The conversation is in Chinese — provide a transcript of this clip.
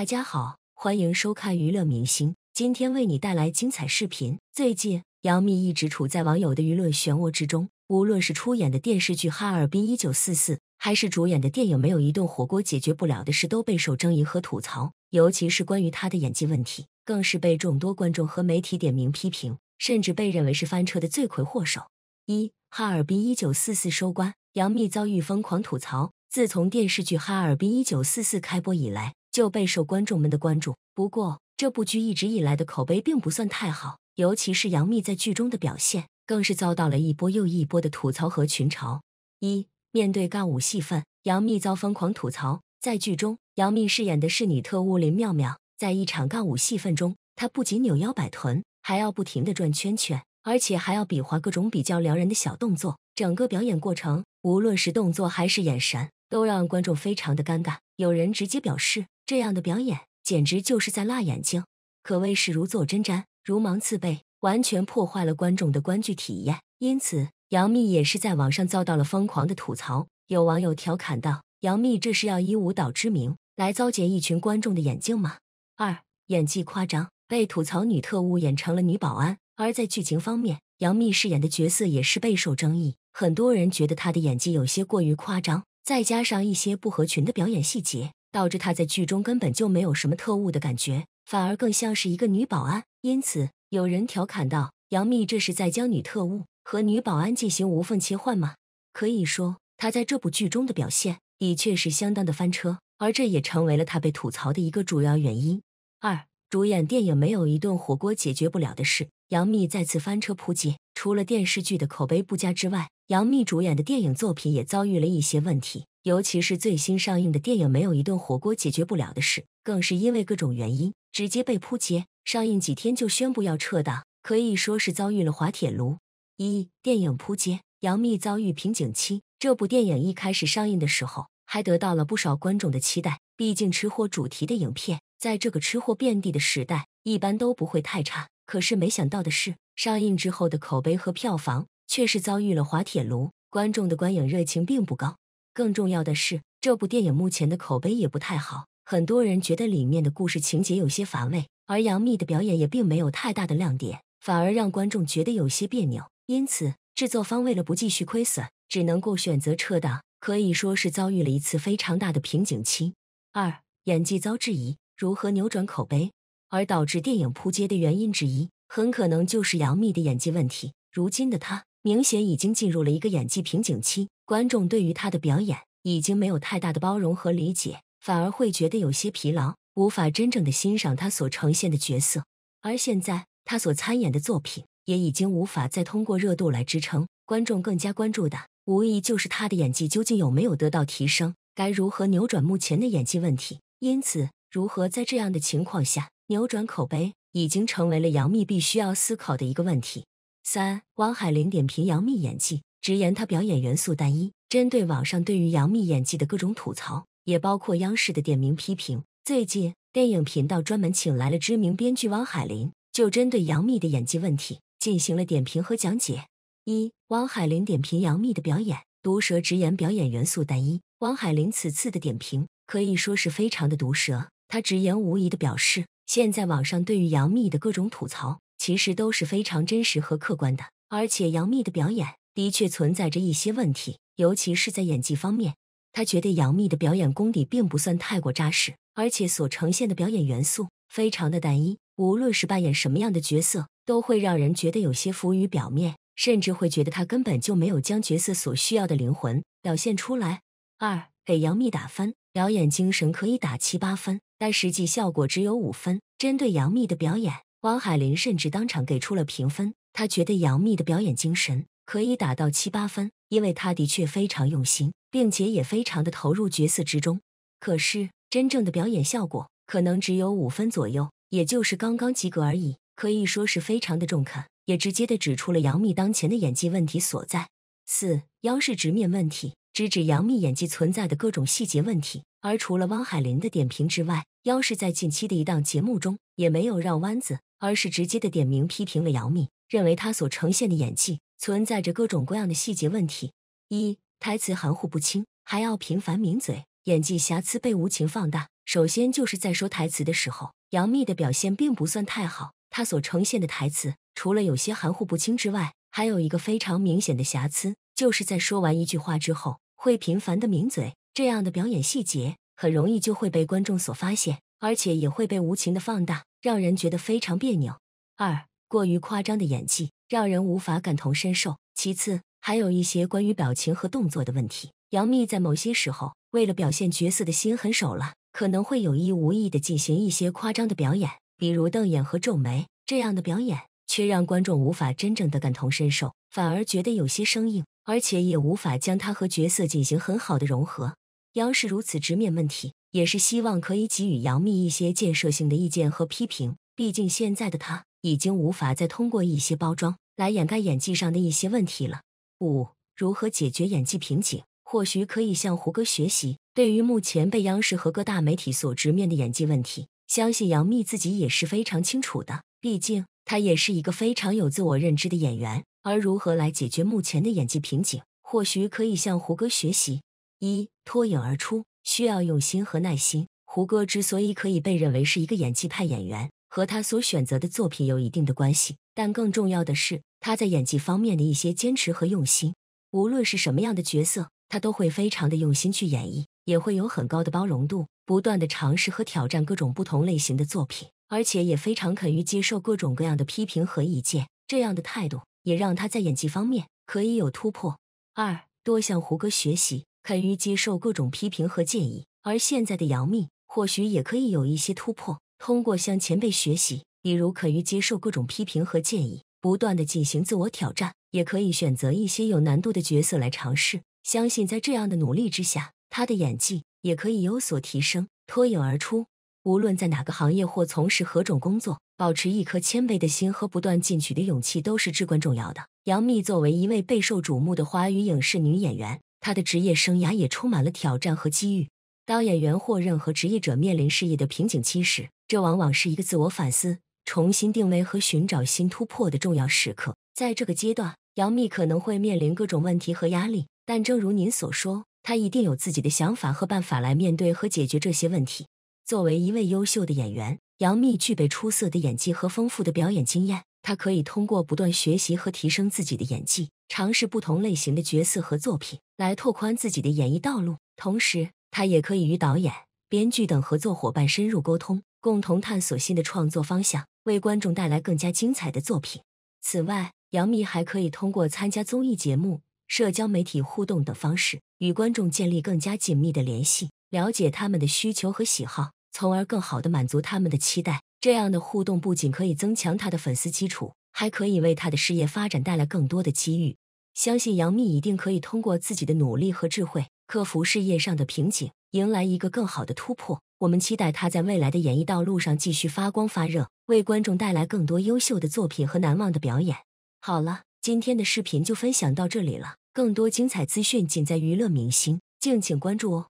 大家好，欢迎收看娱乐明星，今天为你带来精彩视频。最近，杨幂一直处在网友的舆论漩涡之中，无论是出演的电视剧《哈尔滨一九四四》，还是主演的电影《没有一顿火锅解决不了的事》，都备受争议和吐槽。尤其是关于她的演技问题，更是被众多观众和媒体点名批评，甚至被认为是翻车的罪魁祸首。一，《哈尔滨一九四四》收官，杨幂遭遇疯狂吐槽。自从电视剧《哈尔滨一九四四》开播以来，就备受观众们的关注。不过，这部剧一直以来的口碑并不算太好，尤其是杨幂在剧中的表现，更是遭到了一波又一波的吐槽和群嘲。一面对尬舞戏份，杨幂遭疯狂吐槽。在剧中，杨幂饰演的是女特务林妙妙，在一场尬舞戏份中，她不仅扭腰摆臀，还要不停的转圈圈，而且还要比划各种比较撩人的小动作。整个表演过程，无论是动作还是眼神，都让观众非常的尴尬。有人直接表示。这样的表演简直就是在辣眼睛，可谓是如坐针毡、如芒刺背，完全破坏了观众的观剧体验。因此，杨幂也是在网上遭到了疯狂的吐槽。有网友调侃道：“杨幂这是要以舞蹈之名来糟践一群观众的眼睛吗？”二演技夸张，被吐槽女特务演成了女保安。而在剧情方面，杨幂饰演的角色也是备受争议。很多人觉得她的演技有些过于夸张，再加上一些不合群的表演细节。导致她在剧中根本就没有什么特务的感觉，反而更像是一个女保安。因此，有人调侃道：“杨幂这是在将女特务和女保安进行无缝切换吗？”可以说，她在这部剧中的表现的确是相当的翻车，而这也成为了她被吐槽的一个主要原因。二，主演电影没有一顿火锅解决不了的事，杨幂再次翻车扑街。除了电视剧的口碑不佳之外，杨幂主演的电影作品也遭遇了一些问题，尤其是最新上映的电影，没有一顿火锅解决不了的事，更是因为各种原因直接被扑街，上映几天就宣布要撤档，可以说是遭遇了滑铁卢。一电影扑街，杨幂遭遇瓶颈期。这部电影一开始上映的时候，还得到了不少观众的期待，毕竟吃货主题的影片，在这个吃货遍地的时代，一般都不会太差。可是没想到的是，上映之后的口碑和票房。却是遭遇了滑铁卢，观众的观影热情并不高。更重要的是，这部电影目前的口碑也不太好，很多人觉得里面的故事情节有些乏味，而杨幂的表演也并没有太大的亮点，反而让观众觉得有些别扭。因此，制作方为了不继续亏损，只能够选择撤档，可以说是遭遇了一次非常大的瓶颈期。二，演技遭质疑，如何扭转口碑？而导致电影扑街的原因之一，很可能就是杨幂的演技问题。如今的她。明显已经进入了一个演技瓶颈期，观众对于他的表演已经没有太大的包容和理解，反而会觉得有些疲劳，无法真正的欣赏他所呈现的角色。而现在他所参演的作品也已经无法再通过热度来支撑，观众更加关注的无疑就是他的演技究竟有没有得到提升，该如何扭转目前的演技问题。因此，如何在这样的情况下扭转口碑，已经成为了杨幂必须要思考的一个问题。三，汪海林点评杨幂演技，直言她表演元素单一。针对网上对于杨幂演技的各种吐槽，也包括央视的点名批评，最近电影频道专门请来了知名编剧汪海林，就针对杨幂的演技问题进行了点评和讲解。一，汪海林点评杨幂的表演，毒舌直言表演元素单一。汪海林此次的点评可以说是非常的毒舌，他直言无疑的表示，现在网上对于杨幂的各种吐槽。其实都是非常真实和客观的，而且杨幂的表演的确存在着一些问题，尤其是在演技方面。他觉得杨幂的表演功底并不算太过扎实，而且所呈现的表演元素非常的单一，无论是扮演什么样的角色，都会让人觉得有些浮于表面，甚至会觉得她根本就没有将角色所需要的灵魂表现出来。二给杨幂打分，表演精神可以打七八分，但实际效果只有五分。针对杨幂的表演。汪海林甚至当场给出了评分，他觉得杨幂的表演精神可以打到七八分，因为她的确非常用心，并且也非常的投入角色之中。可是真正的表演效果可能只有五分左右，也就是刚刚及格而已。可以说是非常的中肯，也直接的指出了杨幂当前的演技问题所在。四，央视直面问题，直指杨幂演技存在的各种细节问题。而除了汪海林的点评之外，央视在近期的一档节目中也没有绕弯子。而是直接的点名批评了杨幂，认为她所呈现的演技存在着各种各样的细节问题。一台词含糊不清，还要频繁抿嘴，演技瑕疵被无情放大。首先就是在说台词的时候，杨幂的表现并不算太好。她所呈现的台词，除了有些含糊不清之外，还有一个非常明显的瑕疵，就是在说完一句话之后，会频繁的抿嘴。这样的表演细节，很容易就会被观众所发现。而且也会被无情的放大，让人觉得非常别扭。二过于夸张的演技让人无法感同身受。其次，还有一些关于表情和动作的问题。杨幂在某些时候，为了表现角色的心狠手辣，可能会有意无意的进行一些夸张的表演，比如瞪眼和皱眉。这样的表演却让观众无法真正的感同身受，反而觉得有些生硬，而且也无法将她和角色进行很好的融合。央视如此直面问题，也是希望可以给予杨幂一些建设性的意见和批评。毕竟现在的她已经无法再通过一些包装来掩盖演技上的一些问题了。五、如何解决演技瓶颈？或许可以向胡歌学习。对于目前被央视和各大媒体所直面的演技问题，相信杨幂自己也是非常清楚的。毕竟她也是一个非常有自我认知的演员。而如何来解决目前的演技瓶颈？或许可以向胡歌学习。一脱颖而出需要用心和耐心。胡歌之所以可以被认为是一个演技派演员，和他所选择的作品有一定的关系，但更重要的是他在演技方面的一些坚持和用心。无论是什么样的角色，他都会非常的用心去演绎，也会有很高的包容度，不断的尝试和挑战各种不同类型的作品，而且也非常肯于接受各种各样的批评和意见。这样的态度也让他在演技方面可以有突破。二多向胡歌学习。肯于接受各种批评和建议，而现在的杨幂或许也可以有一些突破。通过向前辈学习，比如肯于接受各种批评和建议，不断的进行自我挑战，也可以选择一些有难度的角色来尝试。相信在这样的努力之下，她的演技也可以有所提升，脱颖而出。无论在哪个行业或从事何种工作，保持一颗谦卑的心和不断进取的勇气都是至关重要的。杨幂作为一位备受瞩目的华语影视女演员。他的职业生涯也充满了挑战和机遇。当演员或任何职业者面临事业的瓶颈期时，这往往是一个自我反思、重新定位和寻找新突破的重要时刻。在这个阶段，杨幂可能会面临各种问题和压力，但正如您所说，她一定有自己的想法和办法来面对和解决这些问题。作为一位优秀的演员，杨幂具备出色的演技和丰富的表演经验，她可以通过不断学习和提升自己的演技。尝试不同类型的角色和作品，来拓宽自己的演艺道路。同时，他也可以与导演、编剧等合作伙伴深入沟通，共同探索新的创作方向，为观众带来更加精彩的作品。此外，杨幂还可以通过参加综艺节目、社交媒体互动等方式，与观众建立更加紧密的联系，了解他们的需求和喜好，从而更好地满足他们的期待。这样的互动不仅可以增强他的粉丝基础，还可以为他的事业发展带来更多的机遇。相信杨幂一定可以通过自己的努力和智慧，克服事业上的瓶颈，迎来一个更好的突破。我们期待她在未来的演艺道路上继续发光发热，为观众带来更多优秀的作品和难忘的表演。好了，今天的视频就分享到这里了，更多精彩资讯仅在娱乐明星，敬请关注哦。